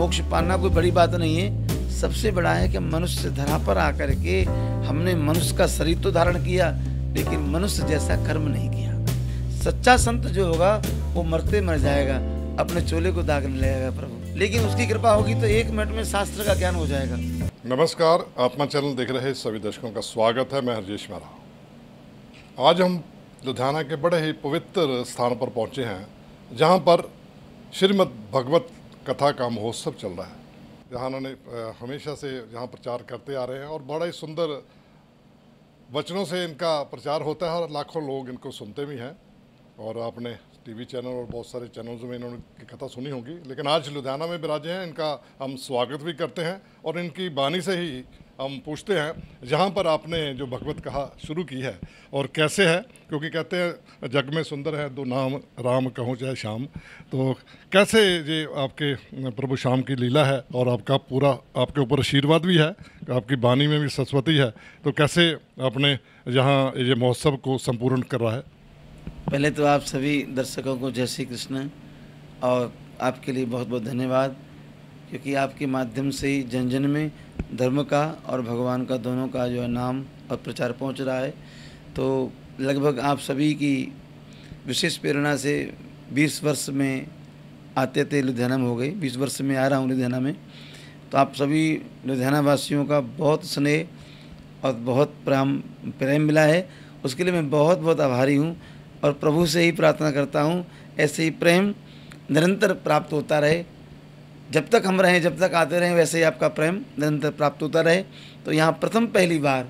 मोक्ष पाना कोई बड़ी बात नहीं है सबसे बड़ा है कि मनुष्य धरा पर आकर के हमने मनुष्य का शरीर तो धारण किया लेकिन मनुष्य जैसा कर्म नहीं किया सच्चा संत जो होगा वो मरते मर जाएगा अपने चोले को दागने लगेगा प्रभु लेकिन उसकी कृपा होगी तो एक मिनट में शास्त्र का ज्ञान हो जाएगा नमस्कार आत्मा चैनल देख रहे सभी दर्शकों का स्वागत है मैं हरजेश मारा आज हम लुधियाना के बड़े ही पवित्र स्थान पर पहुंचे हैं जहां पर श्रीमद भगवत कथा का महोत्सव चल रहा है जहाँ उन्होंने हमेशा से जहाँ प्रचार करते आ रहे हैं और बड़ा ही सुंदर वचनों से इनका प्रचार होता है और लाखों लोग इनको सुनते भी हैं और आपने टीवी चैनल और बहुत सारे चैनल्स में इन्होंने की कथा सुनी होगी लेकिन आज लुधियाना में विराजे हैं इनका हम स्वागत भी करते हैं और इनकी बानी से ही हम पूछते हैं जहाँ पर आपने जो भगवत कहा शुरू की है और कैसे है क्योंकि कहते हैं जग में सुंदर है दो तो नाम राम कहूँ चाहे श्याम तो कैसे ये आपके प्रभु श्याम की लीला है और आपका पूरा आपके ऊपर आशीर्वाद भी है आपकी बानी में भी सरस्वती है तो कैसे आपने यहाँ ये महोत्सव को संपूर्ण कर रहा है पहले तो आप सभी दर्शकों को जय श्री कृष्ण और आपके लिए बहुत बहुत धन्यवाद क्योंकि आपके माध्यम से ही जन जन में धर्म का और भगवान का दोनों का जो है नाम और प्रचार पहुंच रहा है तो लगभग आप सभी की विशेष प्रेरणा से 20 वर्ष में आते थे लुधियाना में हो गई 20 वर्ष में आ रहा हूँ लुधियाना में तो आप सभी लुधियाना वासियों का बहुत स्नेह और बहुत प्रेम प्रेम मिला है उसके लिए मैं बहुत बहुत आभारी हूँ और प्रभु से ही प्रार्थना करता हूँ ऐसे ही प्रेम निरंतर प्राप्त होता रहे जब तक हम रहें जब तक आते रहें वैसे ही आपका प्रेम निरंतर प्राप्त होता रहे तो यहाँ प्रथम पहली बार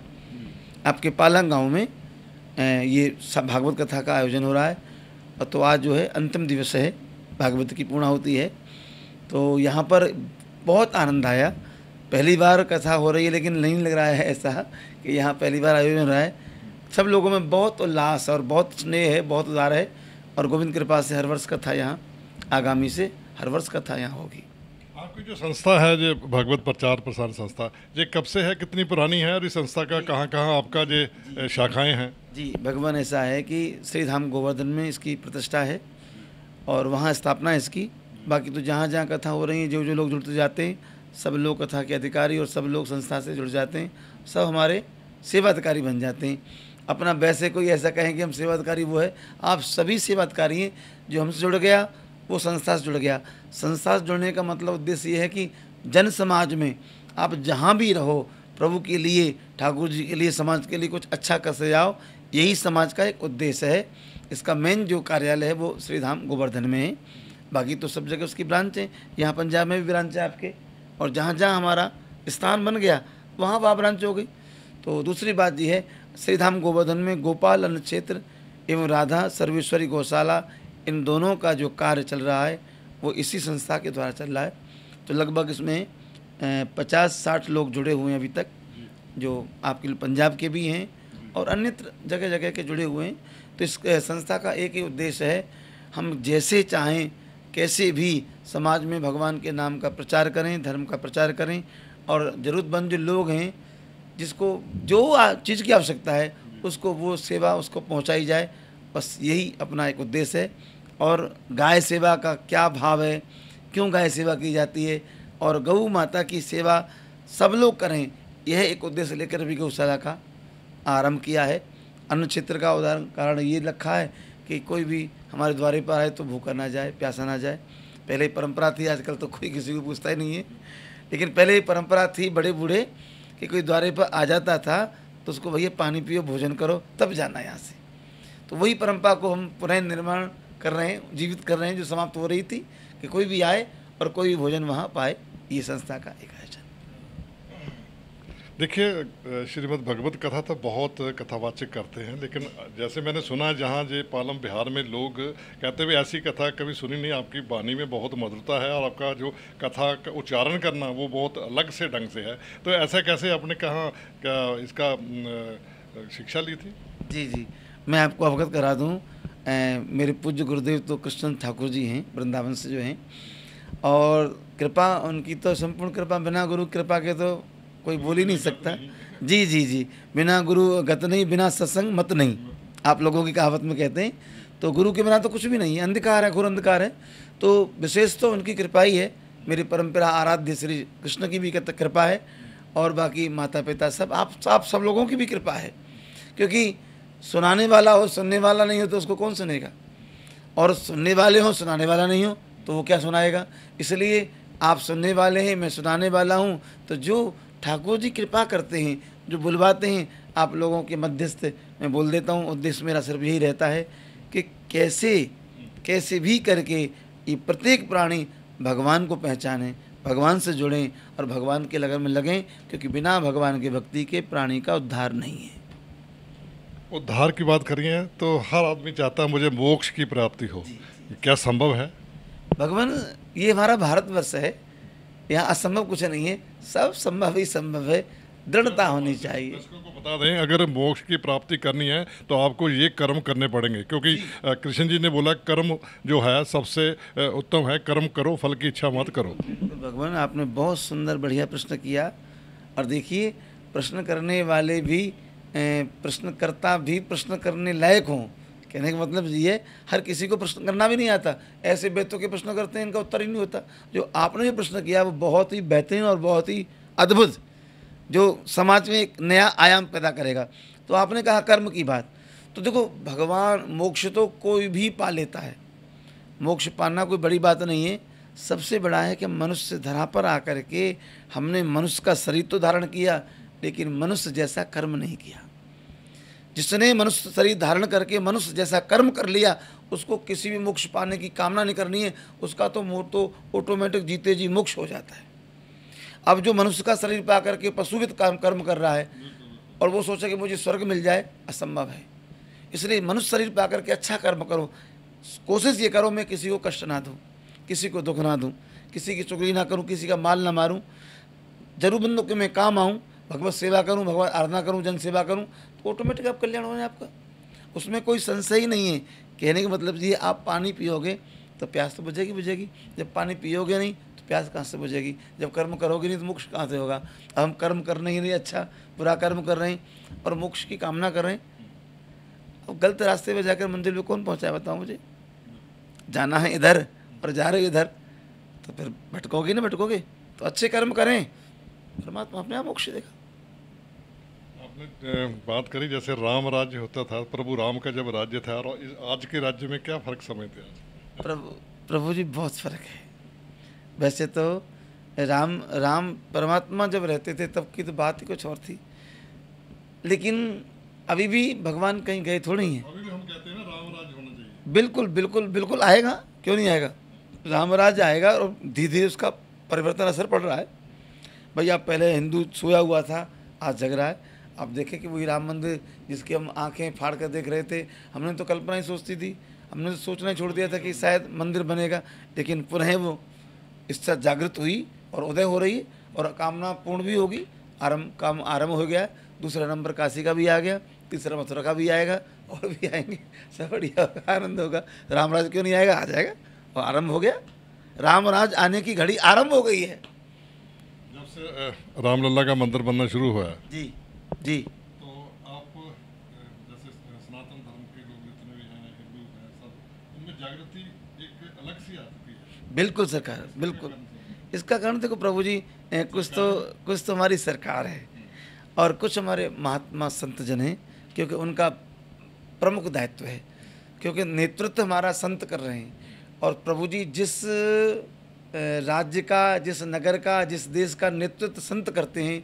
आपके पालंग गांव में ये सब भागवत कथा का आयोजन हो रहा है और तो आज जो है अंतिम दिवस है भागवत की पूर्णा होती है तो यहाँ पर बहुत आनंद आया पहली बार कथा हो रही है लेकिन नहीं लग रहा है ऐसा कि यहाँ पहली बार आयोजन हो रहा है सब लोगों में बहुत उल्लास और बहुत स्नेह है बहुत उदार है और गोविंद कृपा से हर वर्ष कथा यहाँ आगामी से हर वर्ष कथा यहाँ होगी आपकी जो संस्था है जो भगवत प्रचार प्रसार संस्था ये कब से है कितनी पुरानी है और इस संस्था का कहाँ कहाँ आपका जो शाखाएं हैं जी भगवान ऐसा है कि श्री धाम गोवर्धन में इसकी प्रतिष्ठा है और वहाँ स्थापना है इसकी बाकी तो जहाँ जहाँ कथा हो रही है जो जो लोग जुड़ते जाते हैं सब लोग कथा के अधिकारी और सब लोग संस्था से जुड़ जाते हैं सब हमारे सेवा अधिकारी बन जाते हैं अपना वैसे कोई ऐसा कहें कि हम सेवा अधिकारी वो है आप सभी सेवा अधिकारी हैं जो हमसे जुड़ गया वो संस्था से जुड़ गया संस्था से जुड़ने का मतलब उद्देश्य ये है कि जन समाज में आप जहाँ भी रहो प्रभु के लिए ठाकुर जी के लिए समाज के लिए कुछ अच्छा कर जाओ यही समाज का एक उद्देश्य है इसका मेन जो कार्यालय है वो श्रीधाम गोवर्धन में है बाकी तो सब जगह उसकी ब्रांच है यहाँ पंजाब में भी ब्रांच है आपके और जहाँ जहाँ हमारा स्थान बन गया वहाँ वहाँ ब्रांच हो गई तो दूसरी बात यह है श्रीधाम गोवर्धन में गोपाल अन्न क्षेत्र एवं राधा सर्वेश्वरी गौशाला इन दोनों का जो कार्य चल रहा है वो इसी संस्था के द्वारा चल रहा है तो लगभग इसमें पचास साठ लोग जुड़े हुए हैं अभी तक जो आपके पंजाब के भी हैं और अन्य जगह जगह के जुड़े हुए हैं तो इस संस्था का एक ही उद्देश्य है हम जैसे चाहें कैसे भी समाज में भगवान के नाम का प्रचार करें धर्म का प्रचार करें और ज़रूरतमंद जो लोग हैं जिसको जो चीज़ की आवश्यकता है उसको वो सेवा उसको पहुंचाई जाए बस यही अपना एक उद्देश्य है और गाय सेवा का क्या भाव है क्यों गाय सेवा की जाती है और गऊ माता की सेवा सब लोग करें यह एक उद्देश्य लेकर भी गौशाला का आरंभ किया है अन्य क्षेत्र का उदाहरण कारण ये रखा है कि कोई भी हमारे द्वारे पर आए तो भूखा ना जाए प्यासा ना जाए पहले परंपरा थी आजकल तो कोई किसी को पूछता ही नहीं है लेकिन पहले ही परंपरा थी बड़े बूढ़े कि कोई द्वारे पर आ जाता था तो उसको भैया पानी पियो भोजन करो तब जाना यहाँ से तो वही परंपरा को हम पुनः निर्माण कर रहे हैं जीवित कर रहे हैं जो समाप्त हो रही थी कि कोई भी आए और कोई भी भोजन वहाँ पाए ये संस्था का एक आयोजन देखिए श्रीमद् भगवत कथा तो बहुत कथावाचक करते हैं लेकिन जैसे मैंने सुना जहाँ जे पालम बिहार में लोग कहते हुए ऐसी कथा कभी सुनी नहीं आपकी वाणी में बहुत मधुरता है और आपका जो कथा का उच्चारण करना वो बहुत अलग से ढंग से है तो ऐसा कैसे आपने कहा इसका शिक्षा ली थी जी जी मैं आपको अवगत करा दूं मेरे पूज्य गुरुदेव तो कृष्ण ठाकुर जी हैं वृंदावन से जो हैं और कृपा उनकी तो संपूर्ण कृपा बिना गुरु कृपा के तो कोई बोल ही नहीं सकता जी जी जी बिना गुरु गत नहीं बिना सत्संग मत नहीं आप लोगों की कहावत में कहते हैं तो गुरु के बिना तो कुछ भी नहीं है अंधकार है घोर अंधकार है तो विशेष तो उनकी कृपा ही है मेरी परंपरा आराध्य श्री कृष्ण की भी कृपा है और बाकी माता पिता सब आप आप सब लोगों की भी कृपा है क्योंकि सुनाने वाला हो सुनने वाला नहीं हो तो उसको कौन सुनेगा और सुनने वाले हो सुनाने वाला नहीं हो तो वो क्या सुनाएगा इसलिए आप सुनने वाले हैं मैं सुनाने वाला हूँ तो जो ठाकुर जी कृपा करते हैं जो बुलवाते हैं आप लोगों के मध्यस्थ मैं बोल देता हूँ उद्देश्य मेरा सिर्फ यही रहता है कि कैसे कैसे भी करके ये प्रत्येक प्राणी भगवान को पहचाने भगवान से जुड़ें और भगवान के लगन में लगें क्योंकि बिना भगवान के भक्ति के प्राणी का उद्धार नहीं है उद्धार की बात करिए तो हर आदमी चाहता है मुझे मोक्ष की प्राप्ति हो क्या संभव है भगवान ये हमारा भारतवर्ष है यहाँ असंभव कुछ नहीं है सब संभव ही संभव है दृढ़ता अच्छा, होनी तो चाहिए को तो बता दें अगर मोक्ष की प्राप्ति करनी है तो आपको ये कर्म करने पड़ेंगे क्योंकि कृष्ण जी ने बोला कर्म जो है सबसे उत्तम है कर्म करो फल की इच्छा मत करो तो भगवान आपने बहुत सुंदर बढ़िया प्रश्न किया और देखिए प्रश्न करने वाले भी प्रश्नकर्ता भी प्रश्न करने लायक हों कहने का मतलब ये हर किसी को प्रश्न करना भी नहीं आता ऐसे बेतों के प्रश्न करते हैं इनका उत्तर ही नहीं होता जो आपने जो प्रश्न किया वो बहुत ही बेहतरीन और बहुत ही अद्भुत जो समाज में एक नया आयाम पैदा करेगा तो आपने कहा कर्म की बात तो देखो भगवान मोक्ष तो कोई भी पा लेता है मोक्ष पाना कोई बड़ी बात नहीं है सबसे बड़ा है कि मनुष्य धरा पर आकर के हमने मनुष्य का शरीर तो धारण किया लेकिन मनुष्य जैसा कर्म नहीं किया जिसने मनुष्य शरीर धारण करके मनुष्य जैसा कर्म कर लिया उसको किसी भी मोक्ष पाने की कामना नहीं करनी है उसका तो मोर तो ऑटोमेटिक जीते जी मोक्ष हो जाता है अब जो मनुष्य का शरीर पा करके पशुवित काम कर्म कर रहा है और वो सोचे कि मुझे स्वर्ग मिल जाए असंभव है इसलिए मनुष्य शरीर पा करके अच्छा कर्म करो कोशिश ये करो मैं किसी को कष्ट ना दूँ किसी को दुख ना दूँ किसी की चुगली ना करूँ किसी का माल ना मारूँ जरूर बंदों के मैं काम आऊँ भगवत सेवा करूँ भगवान आराधना करूँ जन सेवा करूँ तो ऑटोमेटिक आप कल्याण हो जाए आपका उसमें कोई संशय ही नहीं है कहने का मतलब ये आप पानी पियोगे तो प्यास तो बुझेगी बुझेगी जब पानी पियोगे नहीं तो प्यास कहाँ से बुझेगी जब कर्म करोगे नहीं तो मोक्ष कहाँ से होगा अब हम कर्म कर नहीं रहे अच्छा बुरा कर्म कर रहे हैं और मोक्ष की कामना कर रहे हैं अब गलत रास्ते पर जाकर मंदिर में कौन पहुँचाए बताओ मुझे जाना है इधर और जा रहे इधर तो फिर भटकोगे ना भटकोगे तो अच्छे कर्म करें परमात्मा अपने आप मोक्ष देगा आपने बात करी जैसे राम राज्य होता था प्रभु राम का जब राज्य था और आज के राज्य में क्या फ़र्क समझते हैं प्रभु प्रभु जी बहुत फ़र्क है वैसे तो राम राम परमात्मा जब रहते थे तब की तो बात ही कुछ और थी लेकिन अभी भी भगवान कहीं गए थोड़े ही हैं अभी भी हम कहते हैं ना राम होना चाहिए बिल्कुल बिल्कुल बिल्कुल आएगा क्यों नहीं आएगा राम राज आएगा और धीरे धीरे उसका परिवर्तन असर पड़ रहा है भैया पहले हिंदू सोया हुआ था आज जग रहा है आप देखें कि वही राम मंदिर जिसकी हम आंखें फाड़ कर देख रहे थे हमने तो कल्पना ही सोचती थी हमने तो सोचना ही छोड़ दिया था कि शायद मंदिर बनेगा लेकिन पुनः वो इच्छा जागृत हुई और उदय हो रही है और कामना पूर्ण भी होगी आरम्भ काम आरम्भ हो गया दूसरा नंबर काशी का भी आ गया तीसरा मथुरा का भी आएगा और भी आएंगे सब बढ़िया होगा आनंद होगा रामराज क्यों नहीं आएगा आ जाएगा और आरम्भ हो गया रामराज आने की घड़ी आरम्भ हो गई है जब से रामलला का मंदिर बनना शुरू हुआ जी जी तो आप जैसे सनातन धर्म के लोग जितने भी हैं हिंदू हैं सब उनमें जागृति एक अलग सी है बिल्कुल सरकार बिल्कुल तो इसका कारण देखो प्रभु जी कुछ तो कुछ तो हमारी सरकार है हम्म। और कुछ हमारे महात्मा संत जन हैं क्योंकि उनका प्रमुख दायित्व है क्योंकि नेतृत्व हमारा संत कर रहे हैं और प्रभु जी जिस राज्य का जिस नगर का जिस देश का नेतृत्व संत करते हैं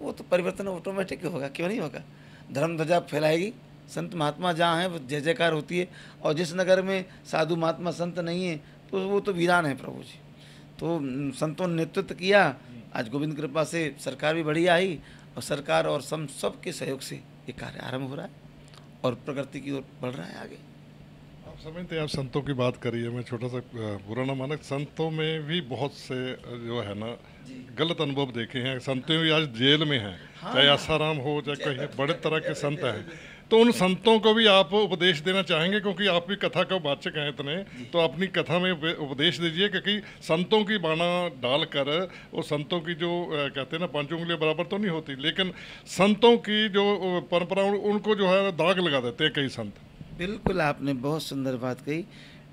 वो तो परिवर्तन ऑटोमेटिक होगा क्यों नहीं होगा धर्म ध्वजा फैलाएगी संत महात्मा जहाँ हैं वो जय जयकार होती है और जिस नगर में साधु महात्मा संत नहीं है तो वो तो वीरान है प्रभु जी तो संतों ने नेतृत्व किया आज गोविंद कृपा से सरकार भी बढ़िया आई और सरकार और सम सब के सहयोग से ये कार्य आरंभ हो रहा है और प्रकृति की ओर बढ़ रहा है आगे आप समझते आप संतों की बात करिए मैं छोटा सा बुरा ना माना संतों में भी बहुत से जो है ना गलत अनुभव देखे हैं संतों भी आज जेल में हैं हाँ। चाहे आसाराम हो चाहे कहीं बड़े तरह के संत हैं तो उन संतों को भी आप उपदेश देना चाहेंगे क्योंकि आप भी कथा का वाचक हैं इतने तो अपनी कथा में उपदेश दीजिए क्योंकि संतों की बाणा डालकर वो संतों की जो कहते हैं ना पांचों लिए बराबर तो नहीं होती लेकिन संतों की जो परंपरा उनको जो है दाग लगा देते हैं कई संत बिल्कुल आपने बहुत सुंदर बात कही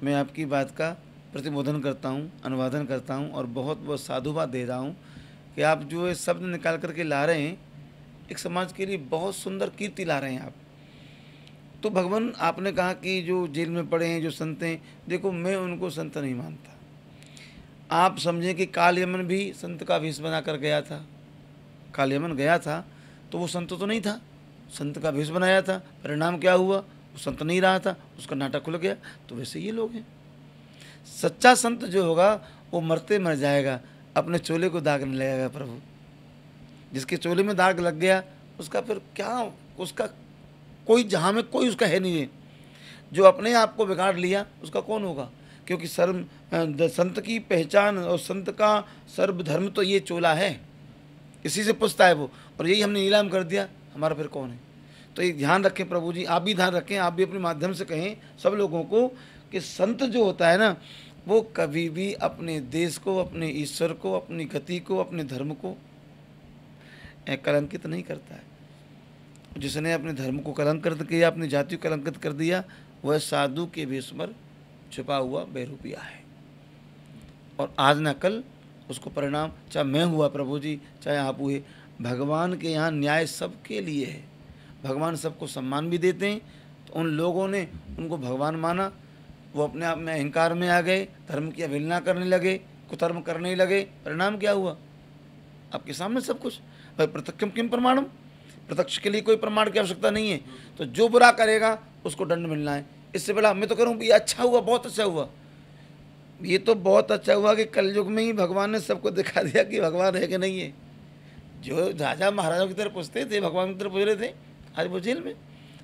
मैं आपकी बात का प्रतिबोधन करता हूँ अनुवादन करता हूँ और बहुत बहुत साधुवाद दे रहा हूँ कि आप जो ये शब्द निकाल करके ला रहे हैं एक समाज के लिए बहुत सुंदर कीर्ति ला रहे हैं आप तो भगवान आपने कहा कि जो जेल में पड़े हैं जो संत हैं देखो मैं उनको संत नहीं मानता आप समझें कि काल यमन भी संत का भेष बना कर गया था काल यमन गया था तो वो संत तो नहीं था संत का भेष बनाया था परिणाम क्या हुआ संत नहीं रहा था उसका नाटा खुल गया तो वैसे ये लोग हैं सच्चा संत जो होगा वो मरते मर जाएगा अपने चोले को दाग नहीं लगेगा प्रभु जिसके चोले में दाग लग गया उसका फिर क्या उसका कोई जहाँ में कोई उसका है नहीं है जो अपने आप को बिगाड़ लिया उसका कौन होगा क्योंकि सर्व संत की पहचान और संत का सर्वधर्म तो ये चोला है इसी से पूछता है वो और यही हमने नीलाम कर दिया हमारा फिर कौन है तो ये ध्यान रखें प्रभु जी आप भी ध्यान रखें आप भी अपने माध्यम से कहें सब लोगों को कि संत जो होता है ना वो कभी भी अपने देश को अपने ईश्वर को अपनी गति को अपने धर्म को कलंकित नहीं करता है जिसने अपने धर्म को कलंकित किया अपनी जाति को कलंकित कर दिया वह साधु के भी पर छुपा हुआ बेरूपिया है और आज ना कल उसको परिणाम चाहे मैं हुआ प्रभु जी चाहे आप हुए भगवान के यहाँ न्याय सबके लिए है भगवान सबको सम्मान भी देते हैं तो उन लोगों ने उनको भगवान माना वो अपने आप में अहंकार में आ गए धर्म की अवहेलना करने लगे कुधर्म करने लगे परिणाम क्या हुआ आपके सामने सब कुछ भाई प्रत्यक्ष किम प्रमाणम प्रत्यक्ष के लिए कोई प्रमाण की आवश्यकता नहीं है तो जो बुरा करेगा उसको दंड मिलना है इससे पहला मैं तो करूँ ये अच्छा हुआ बहुत अच्छा हुआ ये तो बहुत अच्छा हुआ कि कलयुग में ही भगवान ने सबको दिखा दिया कि भगवान है कि नहीं है जो राजा महाराजा की तरफ पूछते थे भगवान की तरफ पूछ रहे थे आज वो जेल में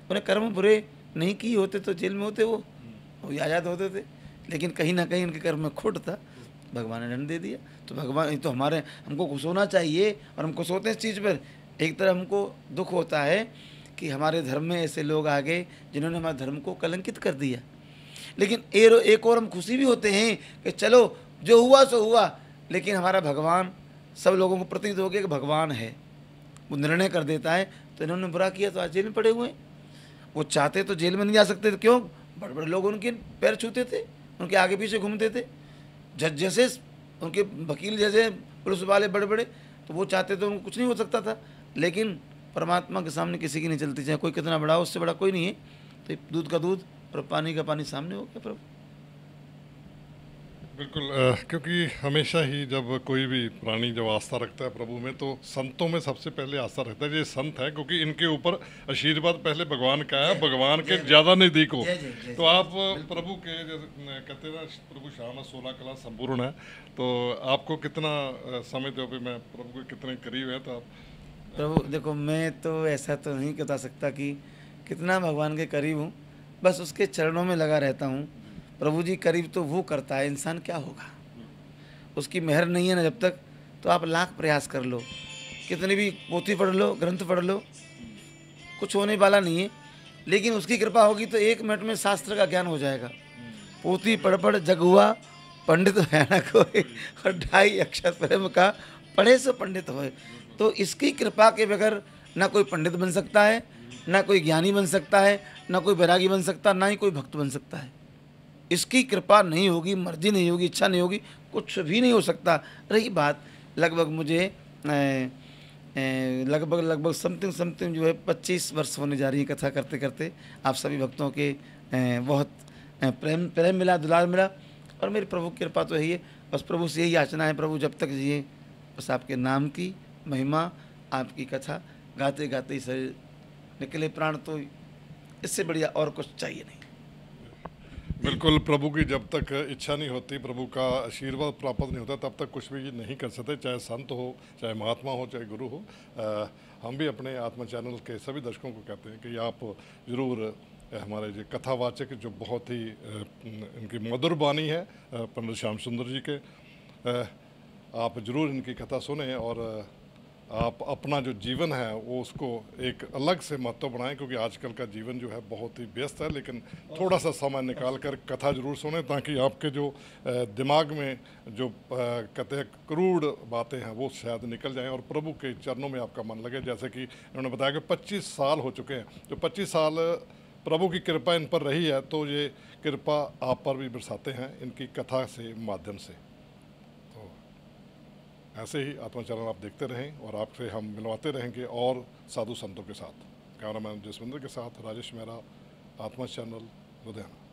उन्हें कर्म बुरे नहीं किए होते तो जेल में होते वो वो आज़ाद होते थे लेकिन कहीं ना कहीं उनके कर्म में खोट था भगवान ने दंड दे दिया तो भगवान तो हमारे हमको खुश होना चाहिए और हम खुश होते हैं इस चीज़ पर एक तरह हमको दुख होता है कि हमारे धर्म में ऐसे लोग आ गए जिन्होंने हमारे धर्म को कलंकित कर दिया लेकिन एर एक और हम खुशी भी होते हैं कि चलो जो हुआ सो हुआ लेकिन हमारा भगवान सब लोगों को प्रतीत हो गया कि भगवान है वो निर्णय कर देता है तो इन्होंने बुरा किया तो आज जेल में पड़े हुए हैं वो चाहते तो जेल में नहीं जा सकते थे क्यों बड़े बड़े लोग उनके पैर छूते थे उनके आगे पीछे घूमते थे जज जैसे उनके वकील जैसे पुलिस वाले बड़े बड़े तो वो चाहते तो उनको कुछ नहीं हो सकता था लेकिन परमात्मा के सामने किसी की नहीं चलती चाहे कोई कितना बड़ा हो उससे बड़ा कोई नहीं है तो दूध का दूध और पानी का पानी सामने हो गया प्रभु बिल्कुल क्योंकि हमेशा ही जब कोई भी प्राणी जब आस्था रखता है प्रभु में तो संतों में सबसे पहले आस्था रखता है ये संत है क्योंकि इनके ऊपर आशीर्वाद पहले भगवान का है भगवान के ज़्यादा नज़दीक हो तो आप प्रभु के कहते ना प्रभु शाम सोलह कला संपूर्ण है तो आपको कितना समय दो मैं प्रभु के कितने करीब है तो आप प्रभु देखो मैं तो ऐसा तो नहीं बता सकता कि कितना भगवान के करीब हूँ बस उसके चरणों में लगा रहता हूँ प्रभु जी करीब तो वो करता है इंसान क्या होगा उसकी मेहर नहीं है ना जब तक तो आप लाख प्रयास कर लो कितनी भी पोथी पढ़ लो ग्रंथ पढ़ लो कुछ होने वाला नहीं है लेकिन उसकी कृपा होगी तो एक मिनट में शास्त्र का ज्ञान हो जाएगा पोथी पढ़ पढ़ जग हुआ पंडित है ना कोई और ढाई अक्षर प्रेम का पढ़े से पंडित हो तो इसकी कृपा के बगैर ना कोई पंडित बन सकता है ना कोई ज्ञानी बन सकता है ना कोई वैरागी बन सकता ना ही कोई भक्त बन सकता है इसकी कृपा नहीं होगी मर्जी नहीं होगी इच्छा नहीं होगी कुछ भी नहीं हो सकता रही बात लगभग मुझे लगभग लगभग समथिंग समथिंग जो है पच्चीस वर्ष होने जा रही है कथा करते करते आप सभी भक्तों के बहुत प्रेम प्रेम मिला दुलार मिला और मेरे प्रभु की कृपा तो यही है बस प्रभु से यही याचना है प्रभु जब तक जिए बस आपके नाम की महिमा आपकी कथा गाते गाते ही शरीर निकले प्राण तो इससे बढ़िया और कुछ चाहिए नहीं बिल्कुल प्रभु की जब तक इच्छा नहीं होती प्रभु का आशीर्वाद प्राप्त नहीं होता तब तक कुछ भी नहीं कर सकते चाहे संत हो चाहे महात्मा हो चाहे गुरु हो आ, हम भी अपने आत्मा चैनल के सभी दर्शकों को कहते हैं कि आप ज़रूर हमारे जो कथावाचक जो बहुत ही इनकी मधुर बानी है पंडित श्याम सुंदर जी के आप ज़रूर इनकी कथा सुने और आप अपना जो जीवन है वो उसको एक अलग से महत्व बनाएं क्योंकि आजकल का जीवन जो है बहुत ही व्यस्त है लेकिन थोड़ा सा समय निकाल कर कथा जरूर सुने ताकि आपके जो दिमाग में जो कहते हैं क्रूड बातें हैं वो शायद निकल जाएं और प्रभु के चरणों में आपका मन लगे जैसे कि उन्होंने बताया कि पच्चीस साल हो चुके हैं तो पच्चीस साल प्रभु की कृपा इन पर रही है तो ये कृपा आप पर भी बरसाते हैं इनकी कथा से माध्यम से ऐसे ही आत्मा चरण आप देखते रहें और आपसे हम मिलवाते रहेंगे और साधु संतों के साथ कैमरामैन जसविंदर के साथ राजेश मेहरा आत्मा चैनल लुधियाना